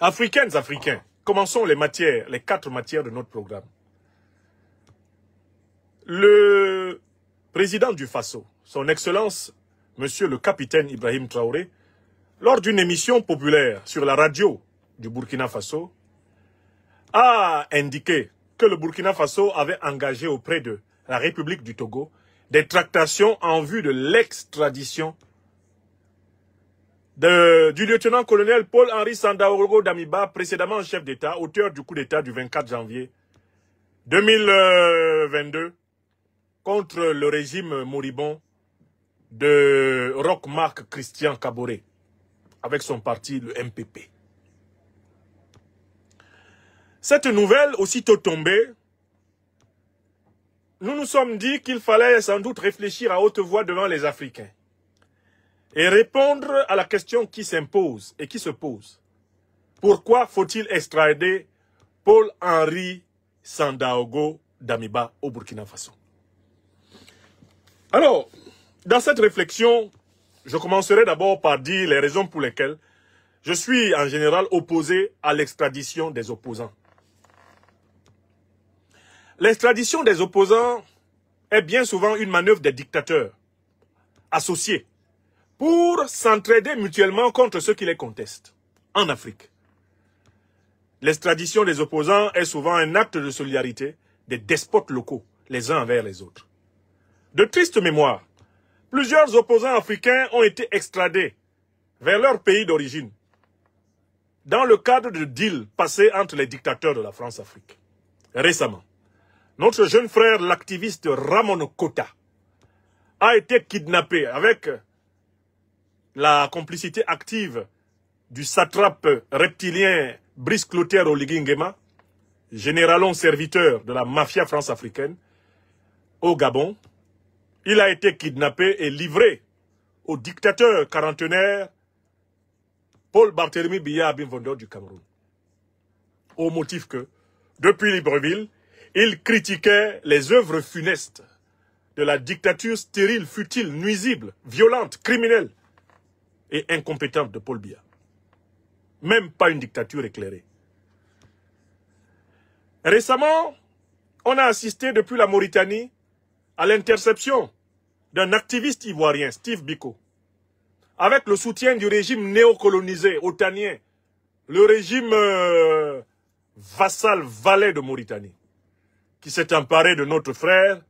Africaines, Africains, commençons les matières, les quatre matières de notre programme. Le président du FASO, son Excellence, Monsieur le capitaine Ibrahim Traoré, lors d'une émission populaire sur la radio du Burkina Faso, a indiqué que le Burkina Faso avait engagé auprès de la République du Togo des tractations en vue de l'extradition du lieutenant-colonel Paul-Henri Sandaorogo Damiba, précédemment chef d'État, auteur du coup d'État du 24 janvier 2022 contre le régime moribond de Roch-Marc Christian Caboret avec son parti, le MPP. Cette nouvelle, aussitôt tombée, nous nous sommes dit qu'il fallait sans doute réfléchir à haute voix devant les Africains et répondre à la question qui s'impose et qui se pose. Pourquoi faut-il extrader Paul-Henri Sandaogo d'Amiba au Burkina Faso Alors, dans cette réflexion, je commencerai d'abord par dire les raisons pour lesquelles je suis en général opposé à l'extradition des opposants. L'extradition des opposants est bien souvent une manœuvre des dictateurs associés pour s'entraider mutuellement contre ceux qui les contestent en Afrique. L'extradition des opposants est souvent un acte de solidarité des despotes locaux, les uns envers les autres. De triste mémoire, plusieurs opposants africains ont été extradés vers leur pays d'origine dans le cadre de deals passés entre les dictateurs de la France-Afrique. Récemment, notre jeune frère, l'activiste Ramon Kota, a été kidnappé avec la complicité active du satrape reptilien Brice Clotaire Oligingema, généralon serviteur de la mafia france-africaine, au Gabon, il a été kidnappé et livré au dictateur quarantenaire Paul Barthélemy Biya Abimvondor du Cameroun. Au motif que, depuis Libreville, il critiquait les œuvres funestes de la dictature stérile, futile, nuisible, violente, criminelle et incompétente de Paul Biya. Même pas une dictature éclairée. Récemment, on a assisté depuis la Mauritanie à l'interception d'un activiste ivoirien, Steve Biko, avec le soutien du régime néocolonisé, otanien, le régime euh, vassal valet de Mauritanie, qui s'est emparé de notre frère,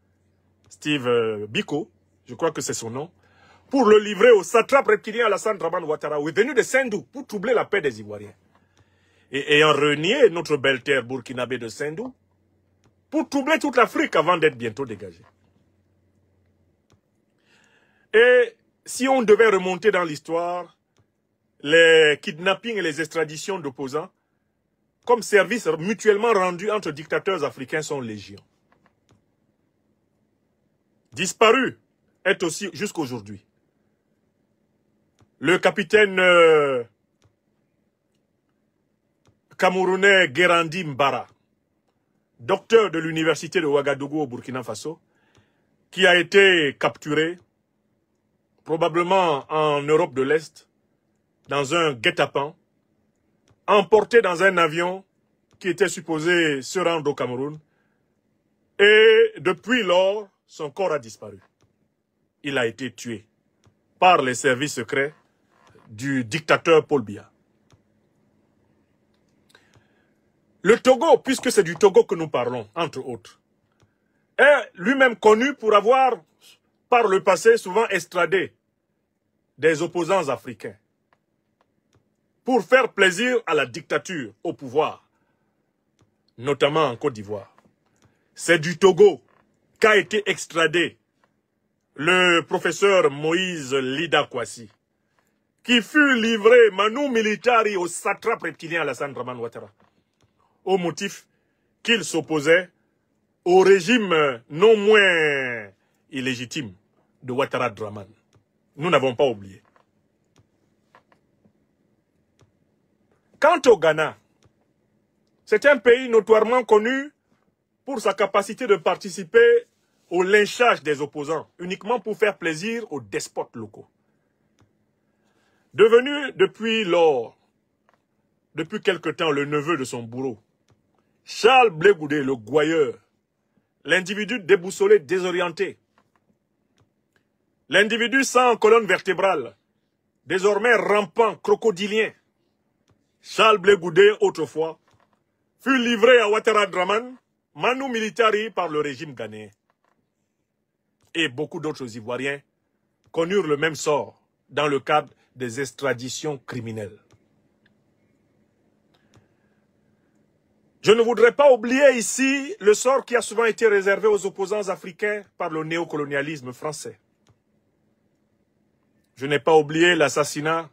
Steve euh, Biko, je crois que c'est son nom, pour le livrer au satrape reptilien Alassane Draman Ouattara, est venu de Sendou pour troubler la paix des Ivoiriens. Et ayant renié notre belle terre burkinabé de Sendou, pour troubler toute l'Afrique avant d'être bientôt dégagé. Et si on devait remonter dans l'histoire, les kidnappings et les extraditions d'opposants, comme services mutuellement rendus entre dictateurs africains, sont légions. Disparu est aussi jusqu'aujourd'hui le capitaine euh, camerounais Gerandi Mbara, docteur de l'université de Ouagadougou au Burkina Faso, qui a été capturé probablement en Europe de l'Est, dans un guet-apens, emporté dans un avion qui était supposé se rendre au Cameroun. Et depuis lors, son corps a disparu. Il a été tué par les services secrets du dictateur Paul Biya. Le Togo, puisque c'est du Togo que nous parlons, entre autres, est lui-même connu pour avoir, par le passé, souvent extradé des opposants africains pour faire plaisir à la dictature, au pouvoir, notamment en Côte d'Ivoire. C'est du Togo qu'a été extradé le professeur Moïse Lida Kwasi qui fut livré manu militari au satrape reptilien Alassane Draman Ouattara au motif qu'il s'opposait au régime non moins illégitime de Ouattara Draman. Nous n'avons pas oublié. Quant au Ghana, c'est un pays notoirement connu pour sa capacité de participer au lynchage des opposants, uniquement pour faire plaisir aux despotes locaux. Devenu depuis lors, depuis quelque temps, le neveu de son bourreau, Charles Blégoudé, le gouailleur, l'individu déboussolé, désorienté, l'individu sans colonne vertébrale, désormais rampant, crocodilien, Charles Blégoudé, autrefois, fut livré à Ouattara Draman, manu militari par le régime ghanéen. Et beaucoup d'autres Ivoiriens connurent le même sort dans le cadre des extraditions criminelles. Je ne voudrais pas oublier ici le sort qui a souvent été réservé aux opposants africains par le néocolonialisme français. Je n'ai pas oublié l'assassinat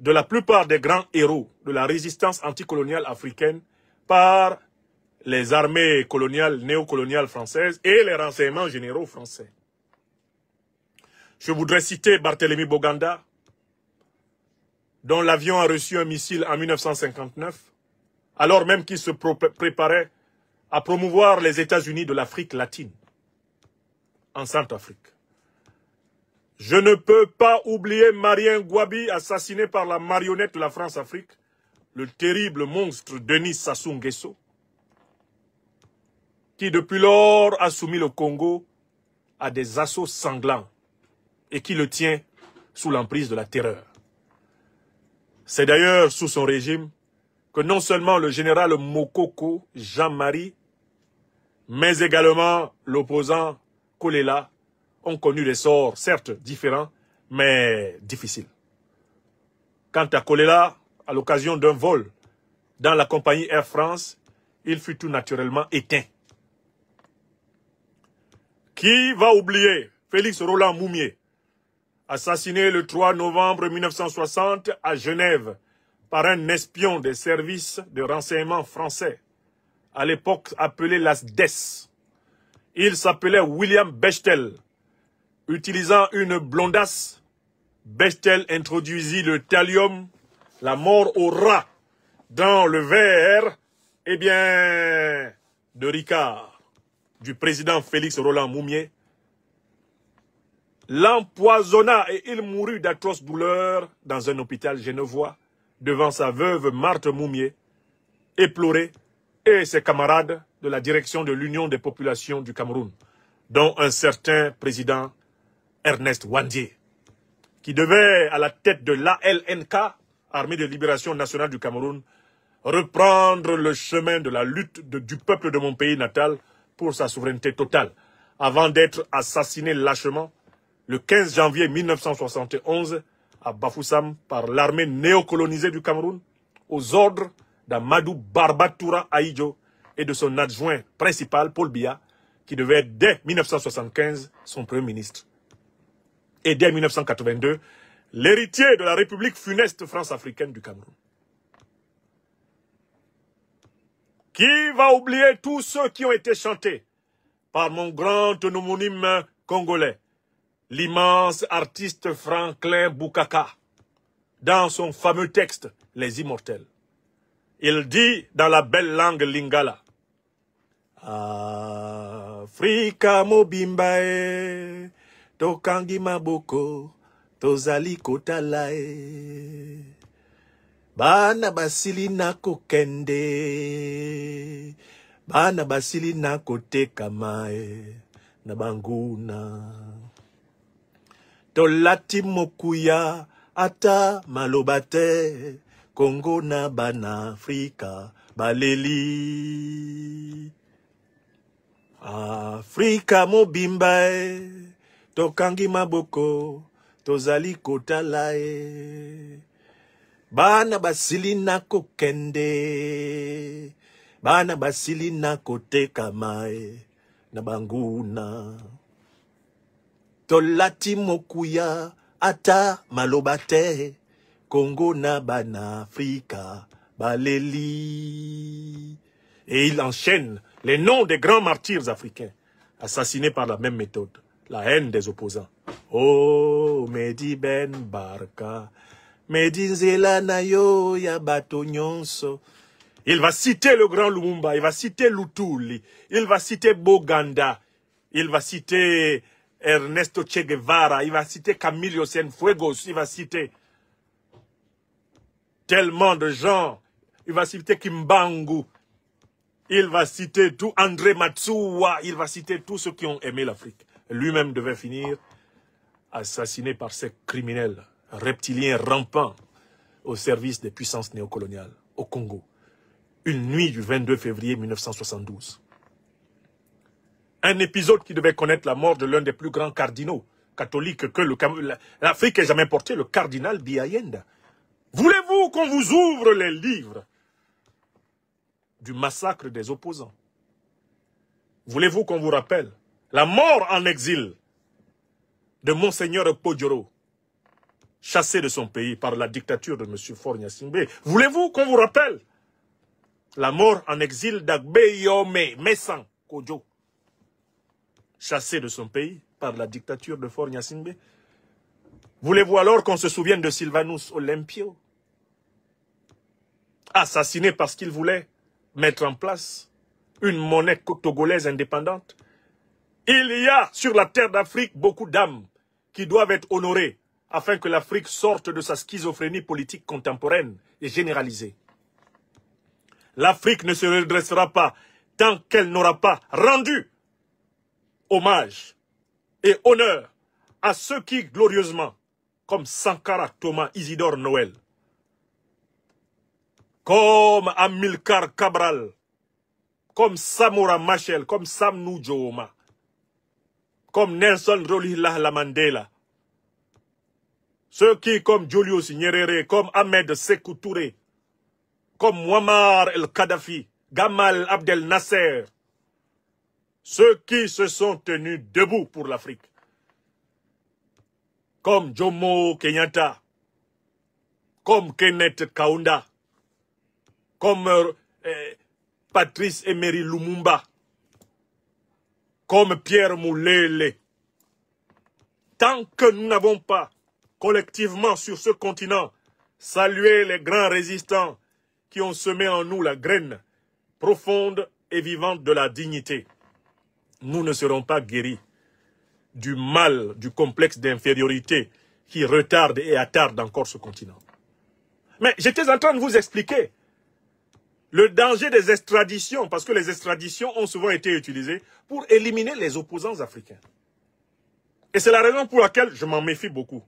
de la plupart des grands héros de la résistance anticoloniale africaine par les armées coloniales, néocoloniales françaises et les renseignements généraux français. Je voudrais citer Barthélemy Boganda, dont l'avion a reçu un missile en 1959, alors même qu'il se préparait à promouvoir les États-Unis de l'Afrique latine en Centrafrique. Je ne peux pas oublier Marien Gwabi assassiné par la marionnette de la France-Afrique, le terrible monstre Denis Sassou Nguesso, qui depuis lors a soumis le Congo à des assauts sanglants et qui le tient sous l'emprise de la terreur. C'est d'ailleurs sous son régime que non seulement le général Mokoko Jean-Marie, mais également l'opposant Kolela ont connu des sorts, certes différents, mais difficiles. Quant à Kolela, à l'occasion d'un vol dans la compagnie Air France, il fut tout naturellement éteint. Qui va oublier Félix Roland Moumier, assassiné le 3 novembre 1960 à Genève par un espion des services de renseignement français, à l'époque appelé la Il s'appelait William Bechtel. Utilisant une blondasse, Bechtel introduisit le thallium, la mort au rat, dans le verre, eh bien, de Ricard, du président Félix Roland Moumier, l'empoisonna et il mourut d'atroces douleurs dans un hôpital genevois devant sa veuve Marthe Moumier, éplorée, et ses camarades de la direction de l'Union des populations du Cameroun, dont un certain président Ernest Wandier, qui devait, à la tête de l'ALNK, Armée de libération nationale du Cameroun, reprendre le chemin de la lutte du peuple de mon pays natal pour sa souveraineté totale, avant d'être assassiné lâchement le 15 janvier 1971 à Bafoussam par l'armée néocolonisée du Cameroun aux ordres d'Amadou Barbatoura Aïdjo et de son adjoint principal, Paul Biya, qui devait être dès 1975 son premier ministre. Et dès 1982, l'héritier de la République funeste France-africaine du Cameroun. Qui va oublier tous ceux qui ont été chantés par mon grand homonyme congolais l'immense artiste Franklin Bukaka dans son fameux texte Les Immortels. Il dit dans la belle langue lingala Afrika mobimbae tokangi maboko tozali kotalai, bana basili na kokende bana basili na na tolati mokuya ata maloba te kongo na bana afrika baleli afrika mobimba e tokangi maboko tozali kotala e bana basili na kokende bana basili na kotekama e na banguna tolati mokuya ata malobate Congo na baleli et il enchaîne les noms des grands martyrs africains assassinés par la même méthode la haine des opposants oh medi ben barka medi ya il va citer le grand Lumumba, il va citer Lutuli, il va citer Boganda, il va citer Ernesto Che Guevara, il va citer Camilo Cienfuegos, il va citer tellement de gens. Il va citer Kimbangu, il va citer tout André Matsuwa, il va citer tous ceux qui ont aimé l'Afrique. Lui-même devait finir assassiné par ces criminels reptiliens rampants au service des puissances néocoloniales au Congo. Une nuit du 22 février 1972 un épisode qui devait connaître la mort de l'un des plus grands cardinaux catholiques que l'Afrique ait jamais porté, le cardinal Diayenda. Voulez-vous qu'on vous ouvre les livres du massacre des opposants Voulez-vous qu'on vous rappelle la mort en exil de Monseigneur Poggioro, chassé de son pays par la dictature de M. Fornia Voulez-vous qu'on vous rappelle la mort en exil d'Agbe Yome Messan Kojo chassé de son pays par la dictature de Fort Voulez-vous alors qu'on se souvienne de Sylvanus Olympio Assassiné parce qu'il voulait mettre en place une monnaie togolaise indépendante Il y a sur la terre d'Afrique beaucoup d'âmes qui doivent être honorées afin que l'Afrique sorte de sa schizophrénie politique contemporaine et généralisée. L'Afrique ne se redressera pas tant qu'elle n'aura pas rendu hommage et honneur à ceux qui, glorieusement, comme Sankara Thomas Isidore Noël, comme Amilcar Cabral, comme Samora Machel, comme Sam Nujoma, comme Nelson Rolihlah Lamandela, ceux qui, comme Julius Nyerere, comme Ahmed Sekou comme Muammar El Kadhafi, Gamal Abdel Nasser, ceux qui se sont tenus debout pour l'Afrique, comme Jomo Kenyatta, comme Kenneth Kaunda, comme euh, Patrice Emery Lumumba, comme Pierre Moulele. Tant que nous n'avons pas collectivement sur ce continent salué les grands résistants qui ont semé en nous la graine profonde et vivante de la dignité, nous ne serons pas guéris du mal, du complexe d'infériorité qui retarde et attarde encore ce continent. Mais j'étais en train de vous expliquer le danger des extraditions, parce que les extraditions ont souvent été utilisées pour éliminer les opposants africains. Et c'est la raison pour laquelle je m'en méfie beaucoup.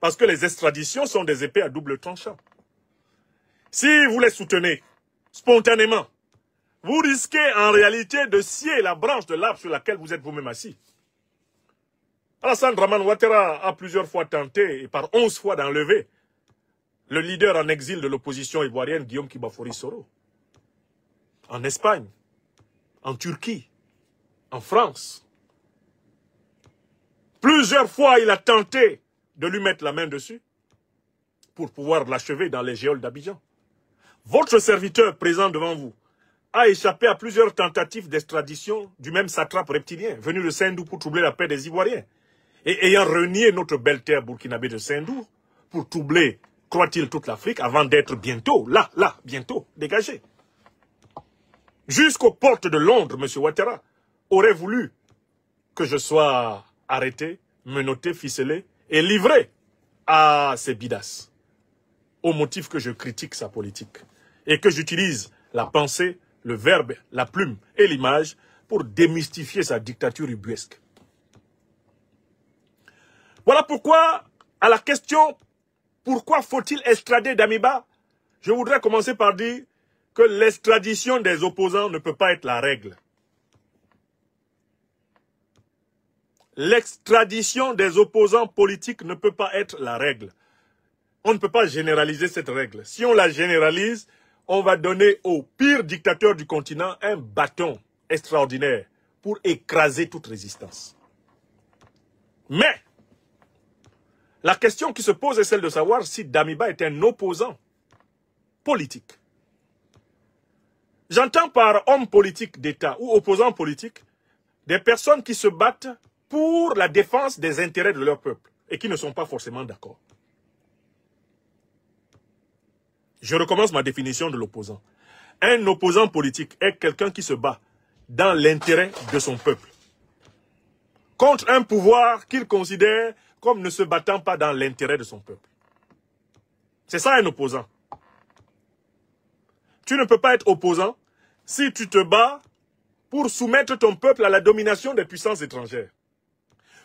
Parce que les extraditions sont des épées à double tranchant. Si vous les soutenez spontanément, vous risquez en réalité de scier la branche de l'arbre sur laquelle vous êtes vous-même assis. Alassane Draman Ouattara a plusieurs fois tenté et par onze fois d'enlever le leader en exil de l'opposition ivoirienne, Guillaume Kibafori Soro. En Espagne, en Turquie, en France. Plusieurs fois, il a tenté de lui mettre la main dessus pour pouvoir l'achever dans les géoles d'Abidjan. Votre serviteur présent devant vous, a échappé à plusieurs tentatives d'extradition du même satrape reptilien, venu de seindou pour troubler la paix des Ivoiriens. Et ayant renié notre belle terre burkinabé de Saint-Dou pour troubler, croit-il, toute l'Afrique, avant d'être bientôt, là, là, bientôt, dégagé. Jusqu'aux portes de Londres, M. Ouattara aurait voulu que je sois arrêté, menotté, ficelé et livré à ces bidasses au motif que je critique sa politique et que j'utilise la pensée le verbe, la plume et l'image pour démystifier sa dictature ubuesque. Voilà pourquoi, à la question « Pourquoi faut-il extrader Damiba ?» Je voudrais commencer par dire que l'extradition des opposants ne peut pas être la règle. L'extradition des opposants politiques ne peut pas être la règle. On ne peut pas généraliser cette règle. Si on la généralise, on va donner au pire dictateur du continent un bâton extraordinaire pour écraser toute résistance. Mais, la question qui se pose est celle de savoir si Damiba est un opposant politique. J'entends par homme politique d'État ou opposant politique des personnes qui se battent pour la défense des intérêts de leur peuple et qui ne sont pas forcément d'accord. Je recommence ma définition de l'opposant. Un opposant politique est quelqu'un qui se bat dans l'intérêt de son peuple contre un pouvoir qu'il considère comme ne se battant pas dans l'intérêt de son peuple. C'est ça un opposant. Tu ne peux pas être opposant si tu te bats pour soumettre ton peuple à la domination des puissances étrangères.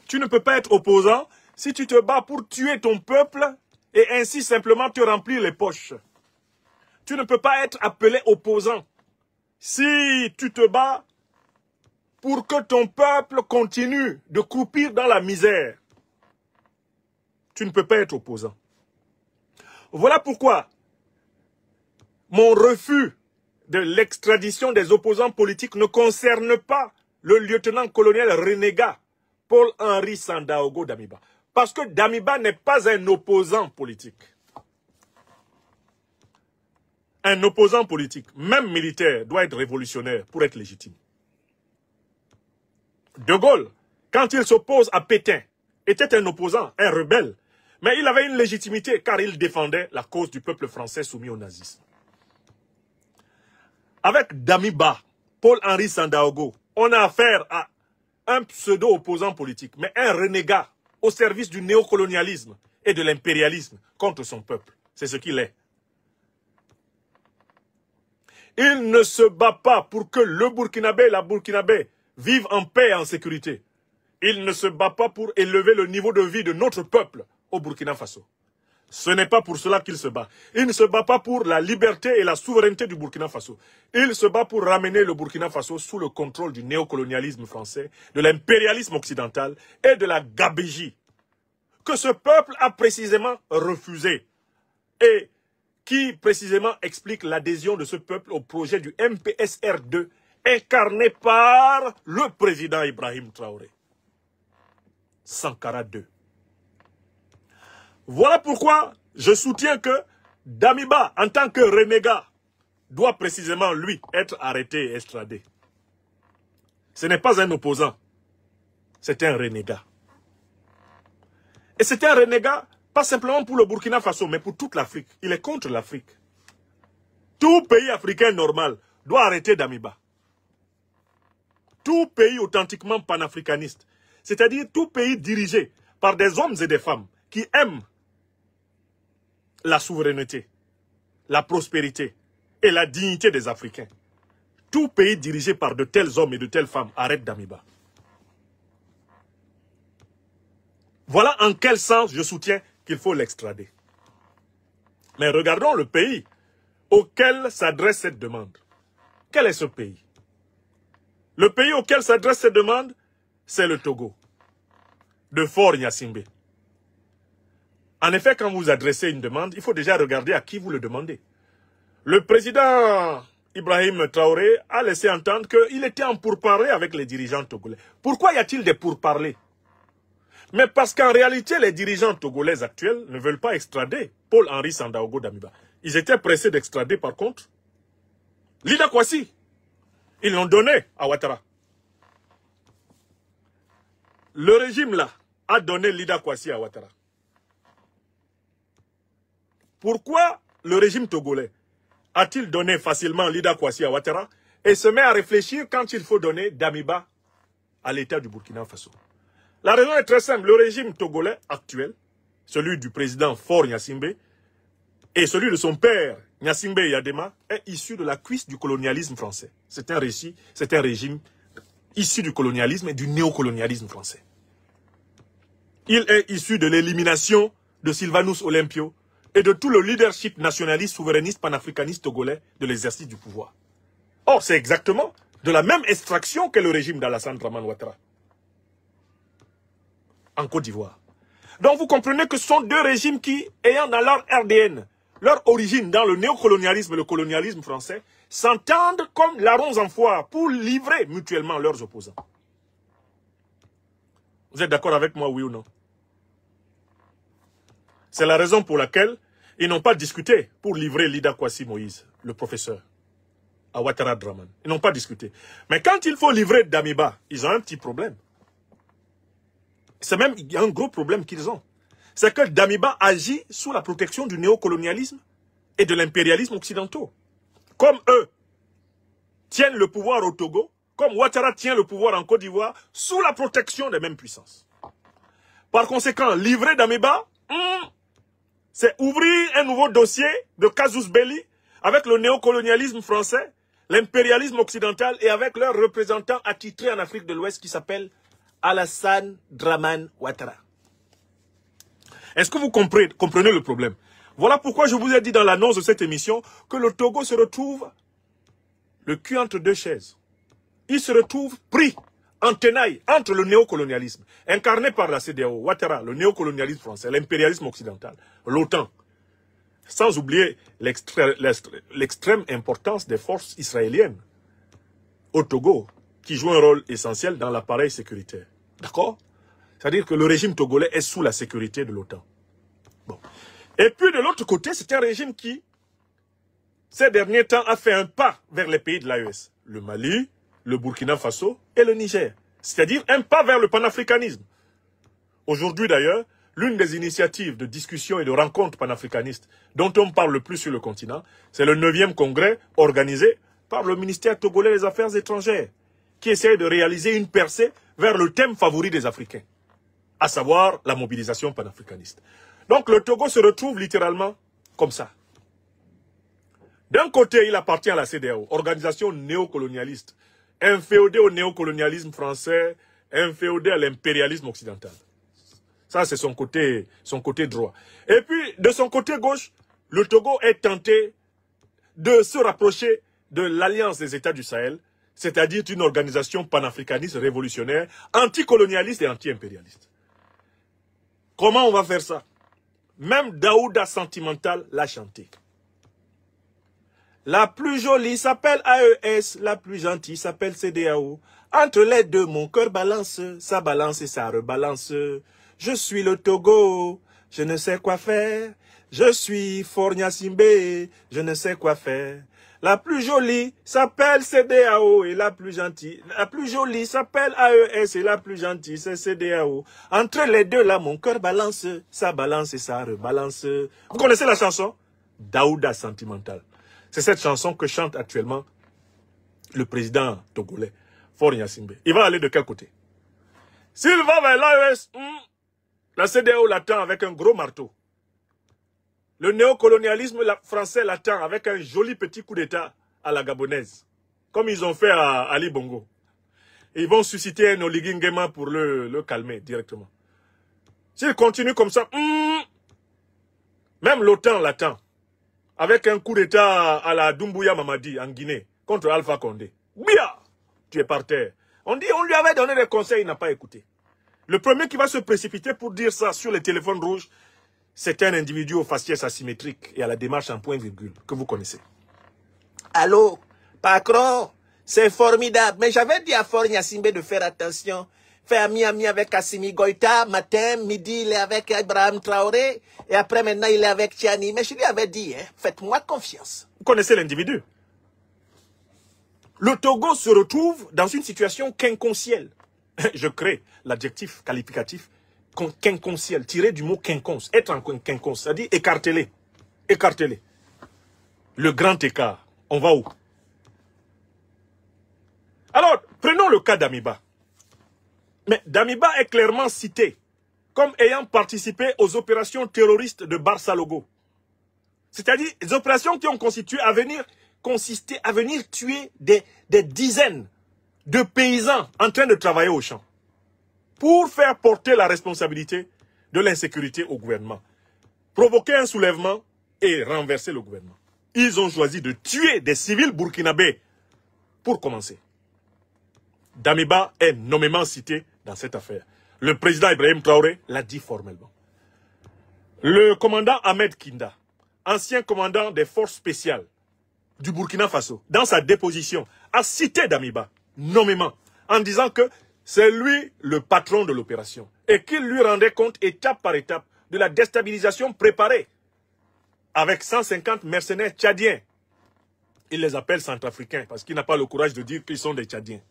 Tu ne peux pas être opposant si tu te bats pour tuer ton peuple et ainsi simplement te remplir les poches. Tu ne peux pas être appelé opposant. Si tu te bats pour que ton peuple continue de croupir dans la misère, tu ne peux pas être opposant. Voilà pourquoi mon refus de l'extradition des opposants politiques ne concerne pas le lieutenant-colonel renégat Paul-Henri Sandaogo Damiba. Parce que Damiba n'est pas un opposant politique. Un opposant politique, même militaire, doit être révolutionnaire pour être légitime. De Gaulle, quand il s'oppose à Pétain, était un opposant, un rebelle, mais il avait une légitimité car il défendait la cause du peuple français soumis au nazisme. Avec Damiba, Paul-Henri Sandaogo, on a affaire à un pseudo-opposant politique, mais un renégat au service du néocolonialisme et de l'impérialisme contre son peuple. C'est ce qu'il est. Il ne se bat pas pour que le Burkinabé et la Burkinabé vivent en paix et en sécurité. Il ne se bat pas pour élever le niveau de vie de notre peuple au Burkina Faso. Ce n'est pas pour cela qu'il se bat. Il ne se bat pas pour la liberté et la souveraineté du Burkina Faso. Il se bat pour ramener le Burkina Faso sous le contrôle du néocolonialisme français, de l'impérialisme occidental et de la gabégie que ce peuple a précisément refusé. Et qui précisément explique l'adhésion de ce peuple au projet du MPSR2 incarné par le président Ibrahim Traoré. Sankara 2. Voilà pourquoi je soutiens que Damiba, en tant que renégat, doit précisément, lui, être arrêté et extradé. Ce n'est pas un opposant, c'est un renégat. Et c'est un renégat pas simplement pour le Burkina Faso, mais pour toute l'Afrique. Il est contre l'Afrique. Tout pays africain normal doit arrêter d'Amiba. Tout pays authentiquement panafricaniste, c'est-à-dire tout pays dirigé par des hommes et des femmes qui aiment la souveraineté, la prospérité et la dignité des Africains. Tout pays dirigé par de tels hommes et de telles femmes arrête d'Amiba. Voilà en quel sens je soutiens qu'il faut l'extrader. Mais regardons le pays auquel s'adresse cette demande. Quel est ce pays Le pays auquel s'adresse cette demande, c'est le Togo, de Fort Nyasimbe. En effet, quand vous adressez une demande, il faut déjà regarder à qui vous le demandez. Le président Ibrahim Traoré a laissé entendre qu'il était en pourparlers avec les dirigeants togolais. Pourquoi y a-t-il des pourparlers mais parce qu'en réalité, les dirigeants togolais actuels ne veulent pas extrader Paul-Henri Sandaogo Damiba. Ils étaient pressés d'extrader, par contre, Lida Kwasi. Ils l'ont donné à Ouattara. Le régime, là, a donné Lida Kwasi à Ouattara. Pourquoi le régime togolais a-t-il donné facilement Lida Kwasi à Ouattara et se met à réfléchir quand il faut donner Damiba à l'État du Burkina Faso la raison est très simple. Le régime togolais actuel, celui du président Fort Nyasimbe, et celui de son père, Nyasimbe Yadema, est issu de la cuisse du colonialisme français. C'est un, récit, un régime issu du colonialisme et du néocolonialisme français. Il est issu de l'élimination de Sylvanus Olympio et de tout le leadership nationaliste, souverainiste, panafricaniste togolais de l'exercice du pouvoir. Or, c'est exactement de la même extraction que le régime d'Alassane Draman Ouattara en Côte d'Ivoire. Donc vous comprenez que ce sont deux régimes qui, ayant dans leur RDN, leur origine dans le néocolonialisme et le colonialisme français, s'entendent comme larrons en foire pour livrer mutuellement leurs opposants. Vous êtes d'accord avec moi, oui ou non C'est la raison pour laquelle ils n'ont pas discuté pour livrer Lida Kwasi Moïse, le professeur, à Ouattara Draman. Ils n'ont pas discuté. Mais quand il faut livrer Damiba, ils ont un petit problème. C'est même, il y un gros problème qu'ils ont. C'est que Damiba agit sous la protection du néocolonialisme et de l'impérialisme occidentaux. Comme eux tiennent le pouvoir au Togo, comme Ouattara tient le pouvoir en Côte d'Ivoire, sous la protection des mêmes puissances. Par conséquent, livrer Damiba, hmm, c'est ouvrir un nouveau dossier de casus belli avec le néocolonialisme français, l'impérialisme occidental et avec leurs représentants attitrés en Afrique de l'Ouest qui s'appellent Alassane Draman Ouattara. Est-ce que vous comprenez, comprenez le problème Voilà pourquoi je vous ai dit dans l'annonce de cette émission que le Togo se retrouve le cul entre deux chaises. Il se retrouve pris en tenaille entre le néocolonialisme, incarné par la CDAO, Ouattara, le néocolonialisme français, l'impérialisme occidental, l'OTAN, sans oublier l'extrême importance des forces israéliennes au Togo, qui jouent un rôle essentiel dans l'appareil sécuritaire. D'accord C'est-à-dire que le régime togolais est sous la sécurité de l'OTAN. Et puis de l'autre côté, c'est un régime qui, ces derniers temps, a fait un pas vers les pays de l'AES. Le Mali, le Burkina Faso et le Niger. C'est-à-dire un pas vers le panafricanisme. Aujourd'hui d'ailleurs, l'une des initiatives de discussion et de rencontre panafricaniste dont on parle le plus sur le continent, c'est le 9e congrès organisé par le ministère togolais des Affaires étrangères qui essaie de réaliser une percée vers le thème favori des Africains, à savoir la mobilisation panafricaniste. Donc le Togo se retrouve littéralement comme ça. D'un côté, il appartient à la CDAO, organisation néocolonialiste, inféodée au néocolonialisme français, inféodée à l'impérialisme occidental. Ça, c'est son côté, son côté droit. Et puis, de son côté gauche, le Togo est tenté de se rapprocher de l'Alliance des États du Sahel, c'est-à-dire une organisation panafricaniste révolutionnaire, anticolonialiste et anti-impérialiste. Comment on va faire ça Même Daouda Sentimental l'a chanté. La plus jolie s'appelle AES, la plus gentille s'appelle CDAO. Entre les deux, mon cœur balance, ça balance et ça rebalance. Je suis le Togo, je ne sais quoi faire. Je suis Fornia Simbe, je ne sais quoi faire. La plus jolie s'appelle CDAO et la plus gentille. La plus jolie s'appelle AES et la plus gentille, c'est CDAO. Entre les deux, là, mon cœur balance, ça balance et ça rebalance. Vous connaissez la chanson Daouda Sentimental. C'est cette chanson que chante actuellement le président togolais, Faure Yassimbe. Il va aller de quel côté S'il va vers l'AES, la e hmm, CDAO l'attend avec un gros marteau. Le néocolonialisme français l'attend avec un joli petit coup d'État à la Gabonaise, comme ils ont fait à Ali Bongo. Ils vont susciter un Gema pour le, calmer directement. S'il continue comme ça, hmm, même l'OTAN l'attend, avec un coup d'État à la Dumbuya Mamadi en Guinée, contre Alpha Condé. Bia Tu es par terre. On dit, on lui avait donné des conseils, il n'a pas écouté. Le premier qui va se précipiter pour dire ça sur les téléphones rouges, c'est un individu au faciès asymétriques et à la démarche en point-virgule que vous connaissez. Allô, Pacron, c'est formidable. Mais j'avais dit à Fort Yassimbe de faire attention. Faire ami-ami avec Asimi Goïta, matin, midi, il est avec Abraham Traoré, et après maintenant, il est avec Tiani. Mais je lui avais dit, hein, faites-moi confiance. Vous connaissez l'individu. Le Togo se retrouve dans une situation quinconcielle. Je crée l'adjectif qualificatif quinconciel, tiré du mot quinconce, être en quinconce, c'est-à-dire écartelé, écartelé. Le grand écart, on va où Alors, prenons le cas d'Amiba. Mais Damiba est clairement cité comme ayant participé aux opérations terroristes de Barça Logo. C'est-à-dire, les opérations qui ont constitué à venir, à venir tuer des dizaines de paysans en train de travailler au champ pour faire porter la responsabilité de l'insécurité au gouvernement. Provoquer un soulèvement et renverser le gouvernement. Ils ont choisi de tuer des civils burkinabés pour commencer. Damiba est nommément cité dans cette affaire. Le président Ibrahim Traoré l'a dit formellement. Le commandant Ahmed Kinda, ancien commandant des forces spéciales du Burkina Faso, dans sa déposition, a cité Damiba nommément en disant que c'est lui le patron de l'opération. Et qu'il lui rendait compte étape par étape de la déstabilisation préparée avec 150 mercenaires tchadiens. Il les appelle centrafricains parce qu'il n'a pas le courage de dire qu'ils sont des tchadiens.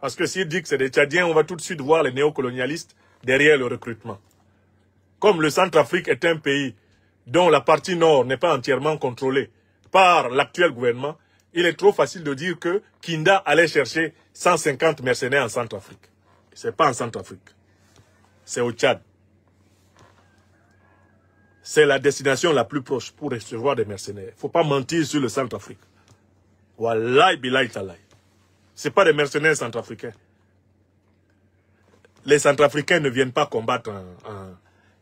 Parce que s'il dit que c'est des tchadiens, on va tout de suite voir les néocolonialistes derrière le recrutement. Comme le Centrafrique est un pays dont la partie nord n'est pas entièrement contrôlée par l'actuel gouvernement, il est trop facile de dire que Kinda allait chercher 150 mercenaires en Centrafrique. Ce n'est pas en Centrafrique. C'est au Tchad. C'est la destination la plus proche pour recevoir des mercenaires. Il ne Faut pas mentir sur le Centrafrique. Wallahi Ce talay. C'est pas des mercenaires centrafricains. Les centrafricains ne viennent pas combattre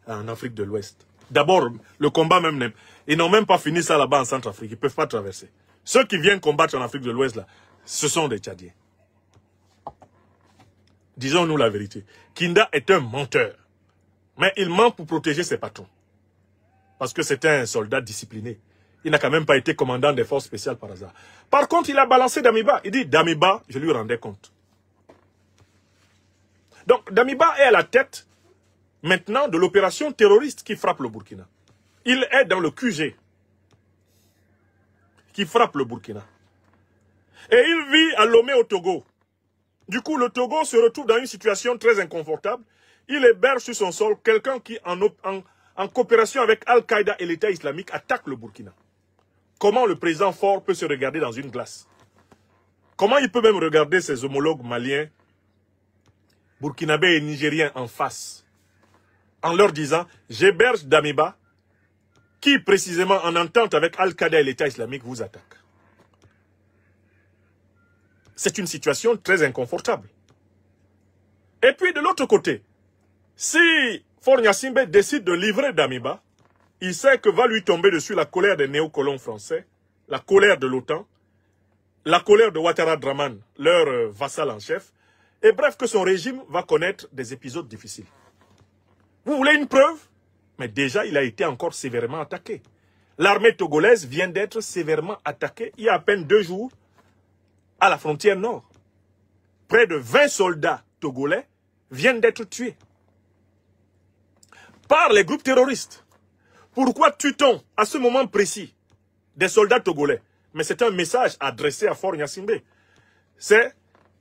en, Afrique de l'Ouest. D'abord, le combat même, ils n'ont même pas fini ça là-bas en Centrafrique. Ils ne peuvent pas traverser. Ceux qui viennent combattre en Afrique de l'Ouest, là, ce sont des Tchadiens disons-nous la vérité, Kinda est un menteur. Mais il ment pour protéger ses patrons. Parce que c'est un soldat discipliné. Il n'a quand même pas été commandant des forces spéciales par hasard. Par contre, il a balancé Damiba. Il dit, Damiba, je lui rendais compte. Donc, Damiba est à la tête maintenant de l'opération terroriste qui frappe le Burkina. Il est dans le QG qui frappe le Burkina. Et il vit à Lomé au Togo. Du coup, le Togo se retrouve dans une situation très inconfortable. Il héberge sur son sol quelqu'un qui, en, coopération avec Al-Qaïda et l'État islamique, attaque le Burkina. Comment le président fort peut se regarder dans une glace Comment il peut même regarder ses homologues maliens, burkinabés et nigériens en face en leur disant « J'héberge Damiba, qui précisément en entente avec Al-Qaïda et l'État islamique vous attaque. » c'est une situation très inconfortable. Et puis de l'autre côté, si Fornyasimbe décide de livrer Damiba, il sait que va lui tomber dessus la colère des néocolons français, la colère de l'OTAN, la colère de Ouattara Draman, leur euh, vassal en chef, et bref que son régime va connaître des épisodes difficiles. Vous voulez une preuve Mais déjà, il a été encore sévèrement attaqué. L'armée togolaise vient d'être sévèrement attaquée il y a à peine deux jours à la frontière nord. Près de 20 soldats togolais viennent d'être tués par les groupes terroristes. Pourquoi tue-t-on à ce moment précis des soldats togolais Mais c'est un message adressé à Fort Nyasimbe. C'est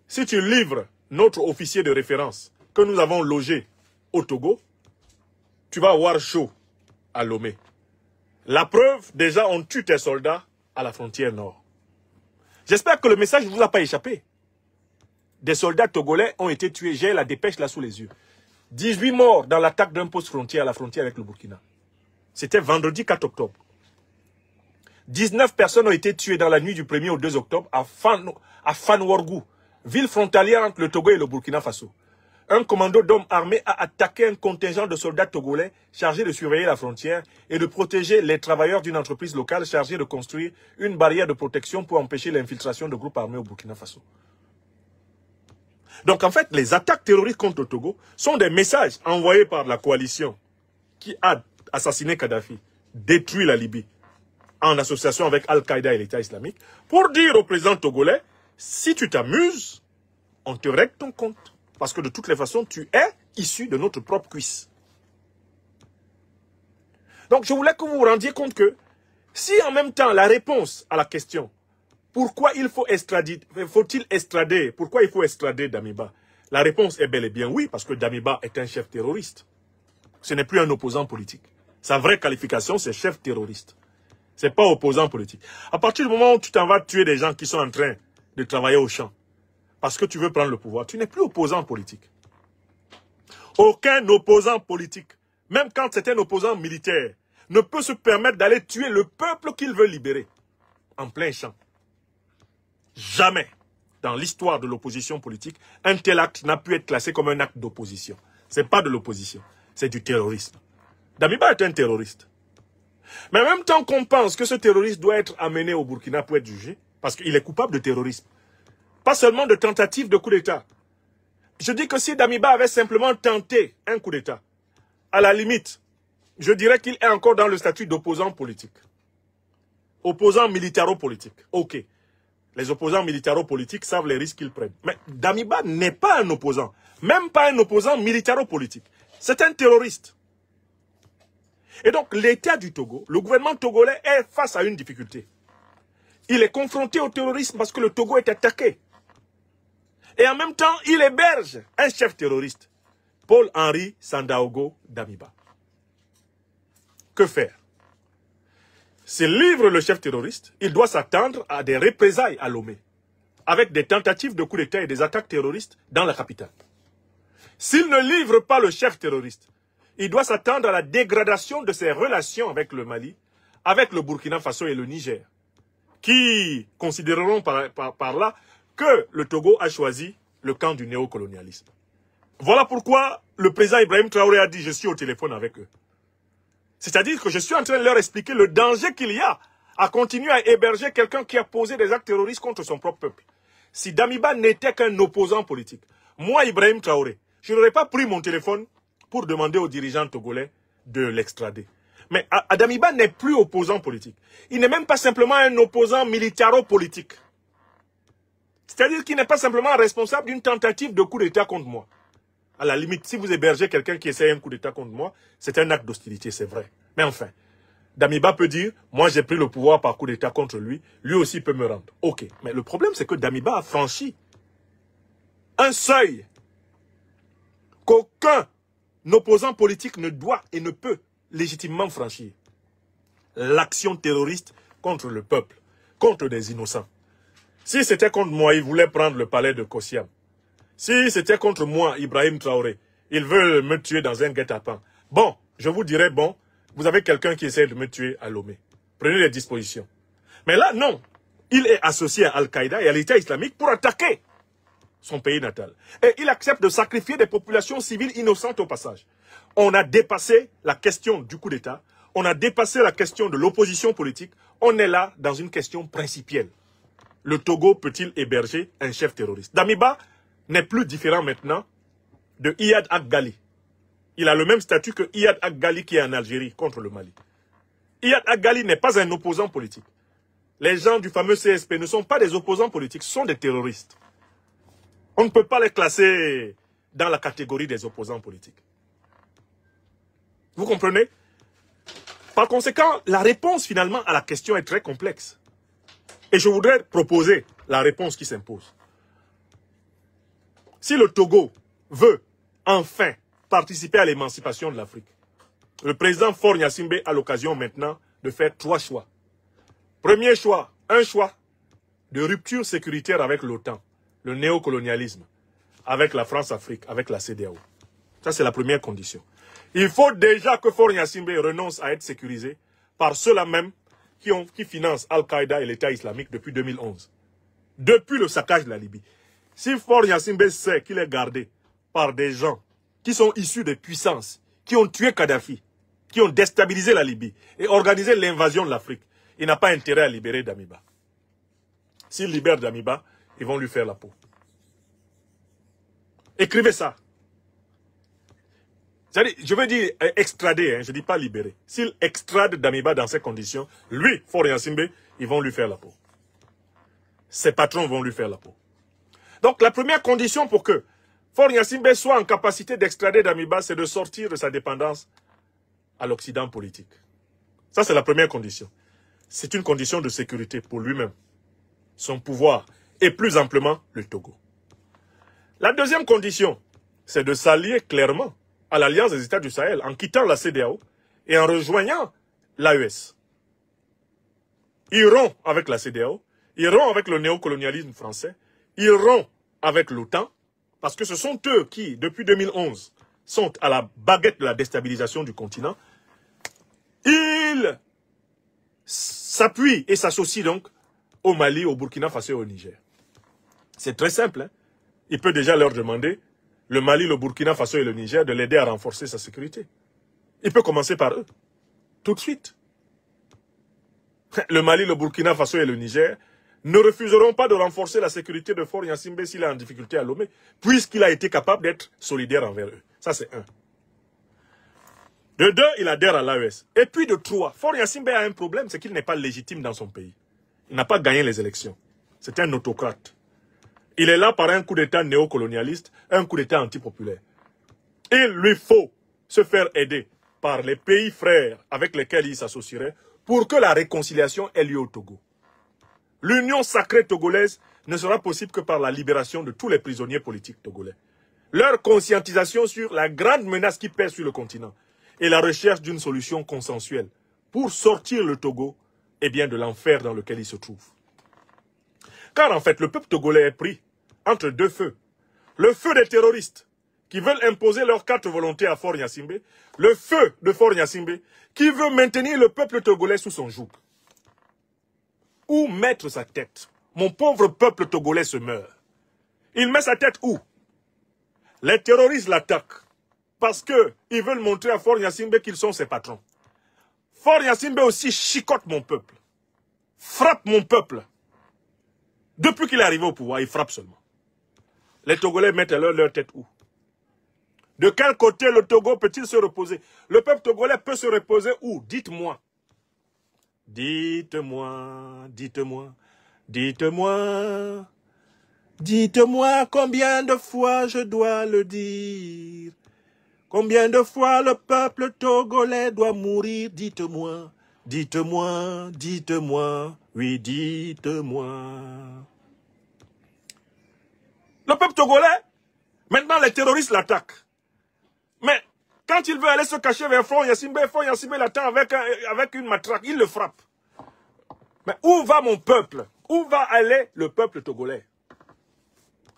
si tu livres notre officier de référence que nous avons logé au Togo, tu vas avoir chaud à Lomé. La preuve, déjà, on tue tes soldats à la frontière nord. J'espère que le message ne vous a pas échappé. Des soldats togolais ont été tués. J'ai la dépêche là sous les yeux. 18 morts dans l'attaque d'un poste frontière à la frontière avec le Burkina. C'était vendredi 4 octobre. 19 personnes ont été tuées dans la nuit du 1er au 2 octobre à, Fan, Fanwargu, ville frontalière entre le Togo et le Burkina Faso un commando d'hommes armés a attaqué un contingent de soldats togolais chargés de surveiller la frontière et de protéger les travailleurs d'une entreprise locale chargée de construire une barrière de protection pour empêcher l'infiltration de groupes armés au Burkina Faso. Donc en fait, les attaques terroristes contre le Togo sont des messages envoyés par la coalition qui a assassiné Kadhafi, détruit la Libye, en association avec Al-Qaïda et l'État islamique, pour dire au président togolais, si tu t'amuses, on te règle ton compte. Parce que de toutes les façons, tu es issu de notre propre cuisse. Donc, je voulais que vous vous rendiez compte que si en même temps la réponse à la question pourquoi il faut extrader, faut-il extrader, pourquoi il faut extrader Damiba La réponse est bel et bien oui, parce que Damiba est un chef terroriste. Ce n'est plus un opposant politique. Sa vraie qualification, c'est chef terroriste. Ce n'est pas opposant politique. À partir du moment où tu t'en vas tuer des gens qui sont en train de travailler au champ, parce que tu veux prendre le pouvoir. Tu n'es plus opposant politique. Aucun opposant politique, même quand c'est un opposant militaire, ne peut se permettre d'aller tuer le peuple qu'il veut libérer en plein champ. Jamais dans l'histoire de l'opposition politique, un tel acte n'a pu être classé comme un acte d'opposition. Ce n'est pas de l'opposition, c'est du terrorisme. Damiba est un terroriste. Mais en même temps qu'on pense que ce terroriste doit être amené au Burkina pour être jugé, parce qu'il est coupable de terrorisme, pas seulement de tentative de coup d'État. Je dis que si Damiba avait simplement tenté un coup d'État, à la limite, je dirais qu'il est encore dans le statut d'opposant politique. Opposant militaro-politique. Ok. Les opposants militaro-politiques savent les risques qu'ils prennent. Mais Damiba n'est pas un opposant. Même pas un opposant militaro-politique. C'est un terroriste. Et donc, l'État du Togo, le gouvernement togolais est face à une difficulté. Il est confronté au terrorisme parce que le Togo est attaqué. Et en même temps, il héberge un chef terroriste, Paul-Henri Sandaogo Damiba. Que faire S'il livre le chef terroriste, il doit s'attendre à des représailles à Lomé, avec des tentatives de coup d'État et des attaques terroristes dans la capitale. S'il ne livre pas le chef terroriste, il doit s'attendre à la dégradation de ses relations avec le Mali, avec le Burkina Faso et le Niger, qui considéreront par, par là que le Togo a choisi le camp du néocolonialisme. Voilà pourquoi le président Ibrahim Traoré a dit « je suis au téléphone avec eux ». C'est-à-dire que je suis en train de leur expliquer le danger qu'il y a à continuer à héberger quelqu'un qui a posé des actes terroristes contre son propre peuple. Si Damiba n'était qu'un opposant politique, moi, Ibrahim Traoré, je n'aurais pas pris mon téléphone pour demander aux dirigeants togolais de l'extrader. Mais Adamiba n'est plus opposant politique. Il n'est même pas simplement un opposant militaro-politique. C'est-à-dire qu'il n'est pas simplement responsable d'une tentative de coup d'État contre moi. À la limite, si vous hébergez quelqu'un qui essaie un coup d'État contre moi, c'est un acte d'hostilité, c'est vrai. Mais enfin, Damiba peut dire, moi j'ai pris le pouvoir par coup d'État contre lui, lui aussi peut me rendre. Ok, mais le problème c'est que Damiba a franchi un seuil qu'aucun opposant politique ne doit et ne peut légitimement franchir. L'action terroriste contre le peuple, contre des innocents. Si c'était contre moi, il voulait prendre le palais de Kossiam. Si c'était contre moi, Ibrahim Traoré, il veut me tuer dans un guet-apens. Bon, je vous dirais, bon, vous avez quelqu'un qui essaie de me tuer à Lomé. Prenez les dispositions. Mais là, non. Il est associé à Al-Qaïda et à l'État islamique pour attaquer son pays natal. Et il accepte de sacrifier des populations civiles innocentes au passage. On a dépassé la question du coup d'État. On a dépassé la question de l'opposition politique. On est là dans une question principielle le Togo peut-il héberger un chef terroriste Damiba n'est plus différent maintenant de Iyad Akgali. Il a le même statut que Iyad Akgali qui est en Algérie contre le Mali. Iyad Akgali n'est pas un opposant politique. Les gens du fameux CSP ne sont pas des opposants politiques, ce sont des terroristes. On ne peut pas les classer dans la catégorie des opposants politiques. Vous comprenez Par conséquent, la réponse finalement à la question est très complexe. Et je voudrais proposer la réponse qui s'impose. Si le Togo veut enfin participer à l'émancipation de l'Afrique, le président Faure Nyassimbe a l'occasion maintenant de faire trois choix. Premier choix, un choix de rupture sécuritaire avec l'OTAN, le néocolonialisme, avec la France-Afrique, avec la CDAO. Ça, c'est la première condition. Il faut déjà que Faure Nyassimbe renonce à être sécurisé par ceux-là même qui, ont, qui financent Al-Qaïda et l'État islamique depuis 2011. Depuis le saccage de la Libye. Si Fort Yassimbe sait qu'il est gardé par des gens qui sont issus des puissances, qui ont tué Kadhafi, qui ont déstabilisé la Libye et organisé l'invasion de l'Afrique, il n'a pas intérêt à libérer Damiba. S'il libère Damiba, ils vont lui faire la peau. Écrivez ça je veux dire euh, extrader, hein, je ne dis pas libérer. S'il extrade Damiba dans ces conditions, lui, For Yassimbe, ils vont lui faire la peau. Ses patrons vont lui faire la peau. Donc la première condition pour que fort Yassimbe soit en capacité d'extrader Damiba, c'est de sortir de sa dépendance à l'Occident politique. Ça, c'est la première condition. C'est une condition de sécurité pour lui-même, son pouvoir et plus amplement le Togo. La deuxième condition, c'est de s'allier clairement à l'Alliance des États du Sahel en quittant la CDAO et en rejoignant l'AES. Ils iront avec la CDAO, ils rompent avec le néocolonialisme français, ils rompent avec l'OTAN, parce que ce sont eux qui, depuis 2011, sont à la baguette de la déstabilisation du continent. Ils s'appuient et s'associent donc au Mali, au Burkina Faso et au Niger. C'est très simple. Hein. Il peut déjà leur demander le Mali, le Burkina Faso et le Niger de l'aider à renforcer sa sécurité. Il peut commencer par eux, tout de suite. Le Mali, le Burkina Faso et le Niger ne refuseront pas de renforcer la sécurité de Fort Yassimbe s'il est en difficulté à Lomé, puisqu'il a été capable d'être solidaire envers eux. Ça, c'est un. De deux, il adhère à l'AES. Et puis de trois, Fort Yassimbe a un problème, c'est qu'il n'est pas légitime dans son pays. Il n'a pas gagné les élections. C'est un autocrate. Il est là par un coup d'État néocolonialiste, un coup d'État antipopulaire. Il lui faut se faire aider par les pays frères avec lesquels il s'associerait pour que la réconciliation ait lieu au Togo. L'union sacrée togolaise ne sera possible que par la libération de tous les prisonniers politiques togolais. Leur conscientisation sur la grande menace qui pèse sur le continent et la recherche d'une solution consensuelle pour sortir le Togo eh bien, de l'enfer dans lequel il se trouve. Car en fait, le peuple togolais est pris entre deux feux. Le feu des terroristes qui veulent imposer leurs quatre volontés à Fort Yassimbe, le feu de Fort Yassimbe qui veut maintenir le peuple togolais sous son joug. Où mettre sa tête Mon pauvre peuple togolais se meurt. Il met sa tête où Les terroristes l'attaquent parce qu'ils veulent montrer à Fort Yassimbe qu'ils sont ses patrons. Fort Yassimbe aussi chicote mon peuple, frappe mon peuple. Depuis qu'il est arrivé au pouvoir, il frappe seulement les Togolais mettent alors leur tête où De quel côté le Togo peut-il se reposer Le peuple togolais peut se reposer où Dites-moi. Dites-moi, dites-moi, dites-moi. Dites-moi combien de fois je dois le dire. Combien de fois le peuple togolais doit mourir Dites-moi, dites-moi, dites-moi, oui, dites-moi. Le peuple togolais, maintenant les terroristes l'attaquent. Mais quand il veut aller se cacher vers Front Yassimbe, Front Yassimbe l'attend avec, avec une matraque, il le frappe. Mais où va mon peuple Où va aller le peuple togolais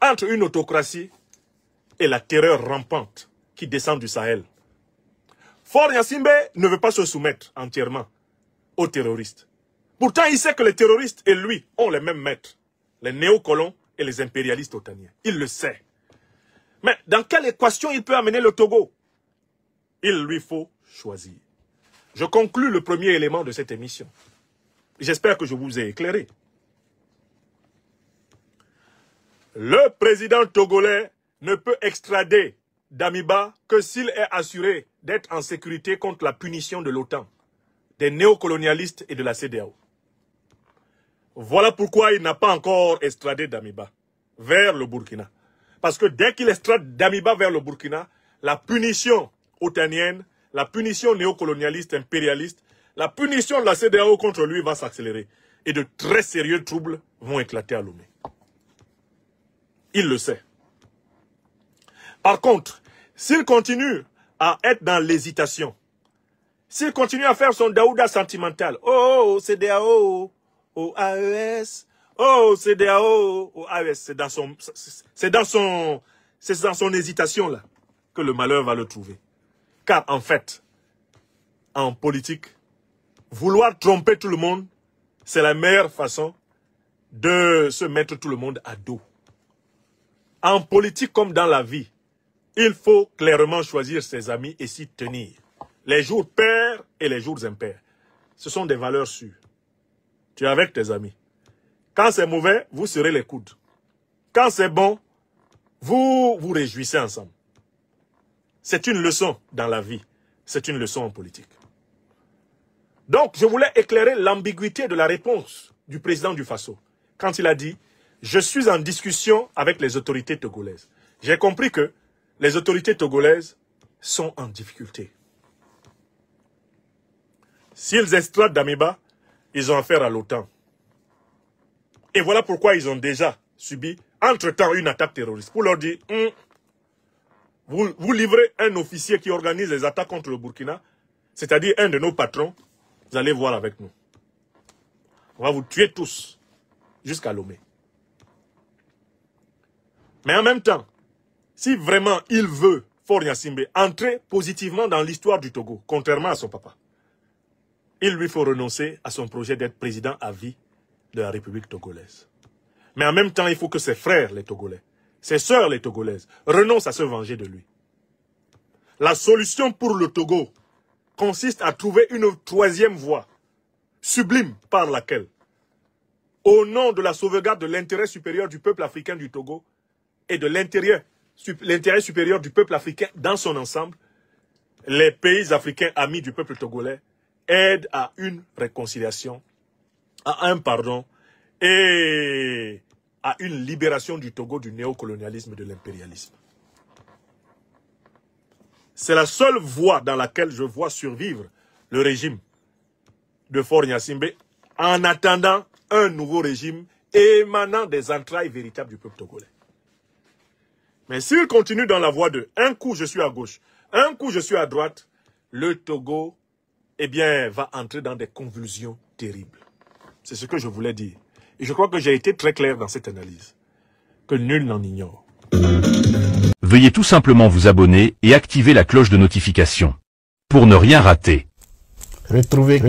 Entre une autocratie et la terreur rampante qui descend du Sahel. Fort Yassimbe ne veut pas se soumettre entièrement aux terroristes. Pourtant, il sait que les terroristes et lui ont les mêmes maîtres, les néocolons et les impérialistes otaniens. Il le sait. Mais dans quelle équation il peut amener le Togo Il lui faut choisir. Je conclue le premier élément de cette émission. J'espère que je vous ai éclairé. Le président togolais ne peut extrader d'Amiba que s'il est assuré d'être en sécurité contre la punition de l'OTAN, des néocolonialistes et de la CDAO. Voilà pourquoi il n'a pas encore estradé Damiba vers le Burkina. Parce que dès qu'il estrade Damiba vers le Burkina, la punition otanienne, la punition néocolonialiste, impérialiste, la punition de la CDAO contre lui va s'accélérer. Et de très sérieux troubles vont éclater à Lomé. Il le sait. Par contre, s'il continue à être dans l'hésitation, s'il continue à faire son Daouda sentimental, oh, oh, oh CDAO, oh, oh, au AES, oh CDAO, au AES. C'est dans son, c'est dans son, c'est dans son hésitation là que le malheur va le trouver. Car en fait, en politique, vouloir tromper tout le monde, c'est la meilleure façon de se mettre tout le monde à dos. En politique comme dans la vie, il faut clairement choisir ses amis et s'y tenir. Les jours pairs et les jours impairs. Ce sont des valeurs sûres tu es avec tes amis. Quand c'est mauvais, vous serez les coudes. Quand c'est bon, vous vous réjouissez ensemble. C'est une leçon dans la vie. C'est une leçon en politique. Donc, je voulais éclairer l'ambiguïté de la réponse du président du Faso quand il a dit « Je suis en discussion avec les autorités togolaises ». J'ai compris que les autorités togolaises sont en difficulté. S'ils extraient Damiba, ils ont affaire à l'OTAN. Et voilà pourquoi ils ont déjà subi, entre-temps, une attaque terroriste. Pour leur dire, hum, vous, livrez un officier qui organise les attaques contre le Burkina, c'est-à-dire un de nos patrons, vous allez voir avec nous. On va vous tuer tous jusqu'à Lomé. Mais en même temps, si vraiment il veut, Fort Yassimbe, entrer positivement dans l'histoire du Togo, contrairement à son papa, il lui faut renoncer à son projet d'être président à vie de la République togolaise. Mais en même temps, il faut que ses frères, les Togolais, ses sœurs, les Togolaises, renoncent à se venger de lui. La solution pour le Togo consiste à trouver une troisième voie, sublime, par laquelle, au nom de la sauvegarde de l'intérêt supérieur du peuple africain du Togo et de l'intérêt supérieur du peuple africain dans son ensemble, les pays africains amis du peuple togolais aide à une réconciliation, à un pardon et à une libération du Togo du néocolonialisme et de l'impérialisme. C'est la seule voie dans laquelle je vois survivre le régime de Fort Nyasimbe en attendant un nouveau régime émanant des entrailles véritables du peuple togolais. Mais s'il continue dans la voie de un coup je suis à gauche, un coup je suis à droite, le Togo eh bien, va entrer dans des convulsions terribles. C'est ce que je voulais dire. Et je crois que j'ai été très clair dans cette analyse, que nul n'en ignore. Veuillez tout simplement vous abonner et activer la cloche de notification. Pour ne rien rater. Retrouvez